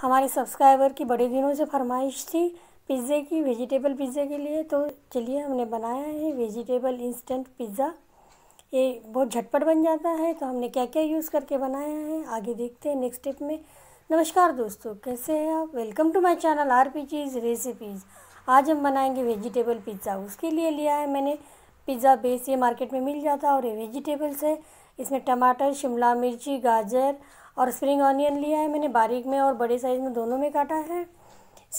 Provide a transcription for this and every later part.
हमारे सब्सक्राइबर की बड़े दिनों से फरमाइश थी पिज़्ज़े की वेजिटेबल पिज़्ज़े के लिए तो चलिए हमने बनाया है वेजिटेबल इंस्टेंट पिज़्ज़ा ये बहुत झटपट बन जाता है तो हमने क्या क्या यूज़ करके बनाया है आगे देखते हैं नेक्स्ट स्टेप में नमस्कार दोस्तों कैसे हैं आप welcome to my channel R P cheese recipes आज हम बनाएंगे वेजिटेबल पिज़्ज़ा उसके लिए लिया है मैंने पिज़्ज़ा बेस ये मार्केट में मिल जाता है और ये वेजिटेबल्स है इसमें टमाटर शिमला मिर्ची गाजर और स्प्रिंग ऑनियन लिया है मैंने बारीक में और बड़े साइज़ में दोनों में काटा है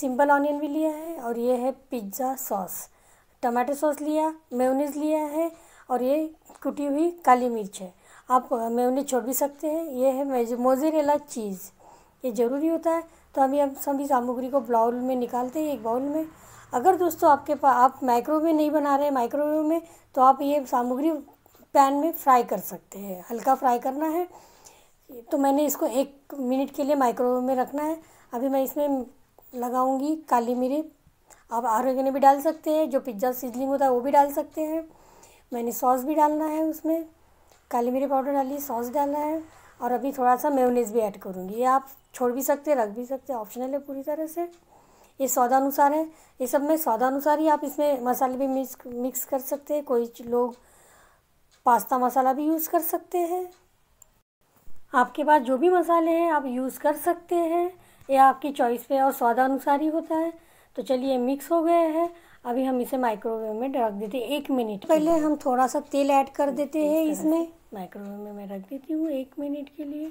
सिंपल ऑनियन भी लिया है और ये है पिज्ज़ा सॉस टमाटो सॉस लिया मेयोनीज लिया है और ये कुटी हुई काली मिर्च है आप मेयोनीज छोड़ भी सकते हैं ये है मोजेरेला चीज़ ये ज़रूरी होता है तो हम सभी सामग्री को बाउल में निकालते हैं एक बाउल में अगर दोस्तों आपके पास आप माइक्रोवेव में नहीं बना रहे माइक्रोवेव में तो आप ये सामग्री पैन में फ्राई कर सकते हैं हल्का फ्राई करना है तो मैंने इसको एक मिनट के लिए माइक्रोवेव में रखना है अभी मैं इसमें लगाऊंगी काली मिर्च आप आरोगने भी डाल सकते हैं जो पिज्ज़ा सीजलिंग होता है वो भी डाल सकते हैं मैंने सॉस भी डालना है उसमें काली मिर्च पाउडर डाली सॉस डालना है और अभी थोड़ा सा मेयोनेज़ भी ऐड करूँगी ये आप छोड़ भी सकते रख भी सकते हैं ऑप्शनल है पूरी तरह से ये स्वादानुसार है ये सब में स्वादानुसार ही आप इसमें मसाले भी मिक्स मिक्स कर सकते हैं कोई लोग पास्ता मसाला भी यूज़ कर सकते हैं आपके पास जो भी मसाले हैं आप यूज़ कर सकते हैं यह आपकी चॉइस पे और स्वादानुसार ही होता है तो चलिए मिक्स हो गया है अभी हम इसे माइक्रोवेव में रख देते हैं एक मिनट पहले हम थोड़ा सा तेल ऐड कर देते हैं इसमें माइक्रोवेव में मैं रख देती हूँ एक मिनट के लिए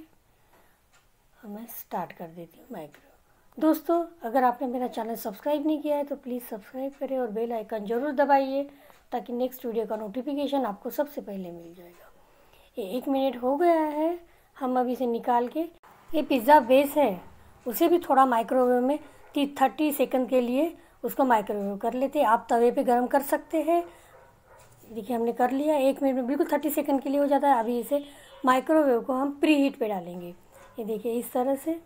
मैं स्टार्ट कर देती हूँ माइक्रोवेव दोस्तों अगर आपने मेरा चैनल सब्सक्राइब नहीं किया है तो प्लीज़ सब्सक्राइब करें और बेल आइकन ज़रूर दबाइए ताकि नेक्स्ट वीडियो का नोटिफिकेशन आपको सबसे पहले मिल जाएगा ये एक मिनट हो गया है हम अभी इसे निकाल के ये पिज़्ज़ा बेस है उसे भी थोड़ा माइक्रोवेव में तीस थर्टी सेकेंड के लिए उसको माइक्रोवेव कर लेते आप तवे पे गर्म कर सकते हैं देखिए हमने कर लिया एक मिनट में बिल्कुल थर्टी सेकेंड के लिए हो जाता है अभी इसे माइक्रोवेव को हम प्री हीट पर डालेंगे ये देखिए इस तरह से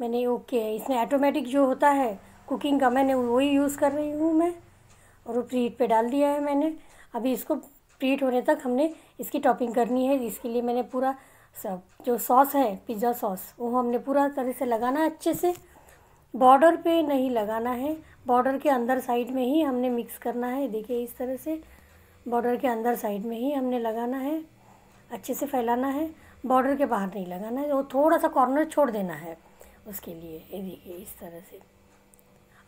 मैंने ओके है इसमें ऑटोमेटिक जो होता है कुकिंग का मैंने वही यूज़ कर रही हूँ मैं और वो प्री हीट पर डाल दिया है मैंने अभी इसको प्री हीट होने तक हमने इसकी टॉपिंग करनी है इसके लिए मैंने पूरा सब जो सॉस है पिज़्ज़ा सॉस वो हमने पूरा तरह से लगाना है अच्छे से बॉर्डर पे नहीं लगाना है बॉर्डर के अंदर साइड में ही हमने मिक्स करना है देखिए इस तरह से बॉर्डर के अंदर साइड में ही हमने लगाना है अच्छे से फैलाना है बॉर्डर के बाहर नहीं लगाना है वो थोड़ा सा कॉर्नर छोड़ देना है उसके लिए ये देखिए इस तरह से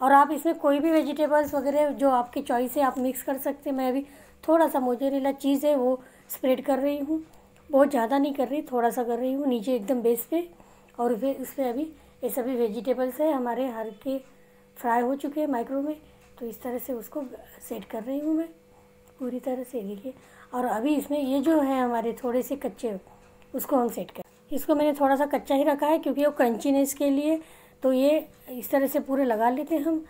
और आप इसमें कोई भी वेजिटेबल्स वगैरह जो आपकी चॉइस है आप मिक्स कर सकते हैं मैं अभी थोड़ा सा मोजरेला चीज़ है वो स्प्रेड कर रही हूँ बहुत ज़्यादा नहीं कर रही थोड़ा सा कर रही हूँ नीचे एकदम बेस पे और फिर इस पर अभी ये सभी वेजिटेबल्स है हमारे हर के फ्राई हो चुके हैं माइक्रो में तो इस तरह से उसको सेट कर रही हूँ मैं पूरी तरह से देखिए और अभी इसमें ये जो है हमारे थोड़े से कच्चे उसको हम सेट कर इसको मैंने थोड़ा सा कच्चा ही रखा है क्योंकि वो क्रंचीनेस के लिए तो ये इस तरह से पूरे लगा लेते हैं हम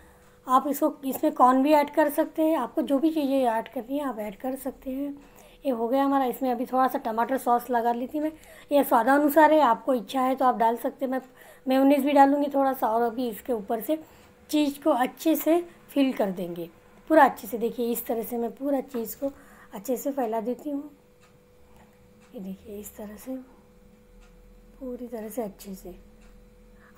आप इसको इसमें कॉर्न भी ऐड कर सकते हैं आपको जो भी चीज़ें ऐड करनी है आप ऐड कर सकते हैं ये हो गया हमारा इसमें अभी थोड़ा सा टमाटर सॉस लगा ली थी मैं ये स्वादानुसार है आपको इच्छा है तो आप डाल सकते हैं मैं मेयोनीज भी डालूँगी थोड़ा सा और अभी इसके ऊपर से चीज़ को अच्छे से फिल कर देंगे पूरा अच्छे से देखिए इस तरह से मैं पूरा चीज़ को अच्छे से फैला देती हूँ ये देखिए इस तरह से पूरी तरह से अच्छे से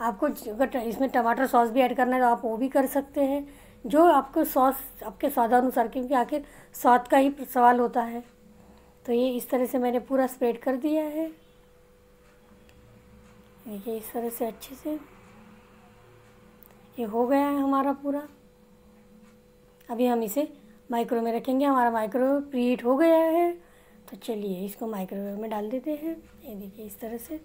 आपको अगर इसमें टमाटर सॉस भी ऐड करना है तो आप वो भी कर सकते हैं जो आपको सॉस आपके स्वादानुसार क्योंकि आखिर स्वाद का ही सवाल होता है तो ये इस तरह से मैंने पूरा स्प्रेड कर दिया है देखिए इस तरह से अच्छे से ये हो गया है हमारा पूरा अभी हम इसे माइक्रो में रखेंगे हमारा माइक्रो प्रीट हो गया है तो चलिए इसको माइक्रोवेव में डाल देते हैं ये देखिए इस तरह से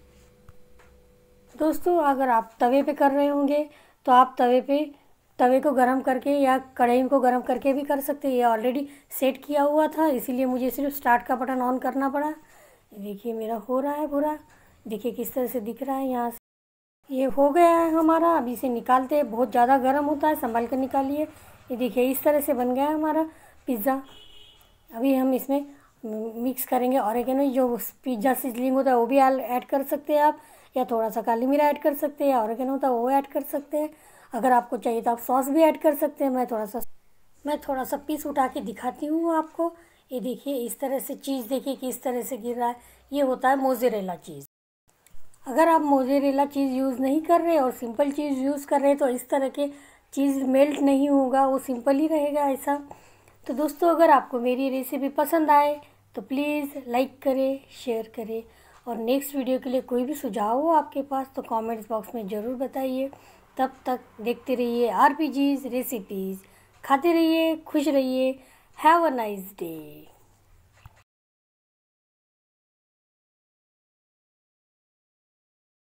दोस्तों अगर आप तवे पे कर रहे होंगे तो आप तवे पे तवे को गर्म करके या कढ़ाई को गर्म करके भी कर सकते हैं ये ऑलरेडी सेट किया हुआ था इसीलिए मुझे सिर्फ स्टार्ट का बटन ऑन करना पड़ा देखिए मेरा हो रहा है पूरा देखिए किस तरह से दिख रहा है यहाँ से ये हो गया है हमारा अब इसे निकालते हैं बहुत ज़्यादा गर्म होता है संभाल कर निकालिए ये देखिए इस तरह से बन गया है हमारा पिज़्ज़ा अभी हम इसमें मिक्स करेंगे और एक जो पिज्ज़ा सिजलिंग होता है वो भी ऐड कर सकते हैं आप या थोड़ा सा काली मीरा ऐड कर सकते हैं या और एक होता है वो ऐड कर सकते हैं अगर आपको चाहिए तो आप सॉस भी ऐड कर सकते हैं मैं थोड़ा सा मैं थोड़ा सा पीस उठा के दिखाती हूँ आपको ये देखिए इस तरह से चीज़ देखिए कि इस तरह से गिर रहा है ये होता है मोजेरेला चीज़ अगर आप मोजेरेला चीज़ यूज़ नहीं कर रहे और सिंपल चीज़ यूज़ कर रहे तो इस तरह के चीज़ मेल्ट नहीं होगा वो सिंपल ही रहेगा ऐसा तो दोस्तों अगर आपको मेरी रेसिपी पसंद आए तो प्लीज़ लाइक करें शेयर करें और नेक्स्ट वीडियो के लिए कोई भी सुझाव हो आपके पास तो कमेंट्स बॉक्स में ज़रूर बताइए तब तक देखते रहिए आर रेसिपीज़ खाते रहिए खुश रहिए हैव अ नाइस डे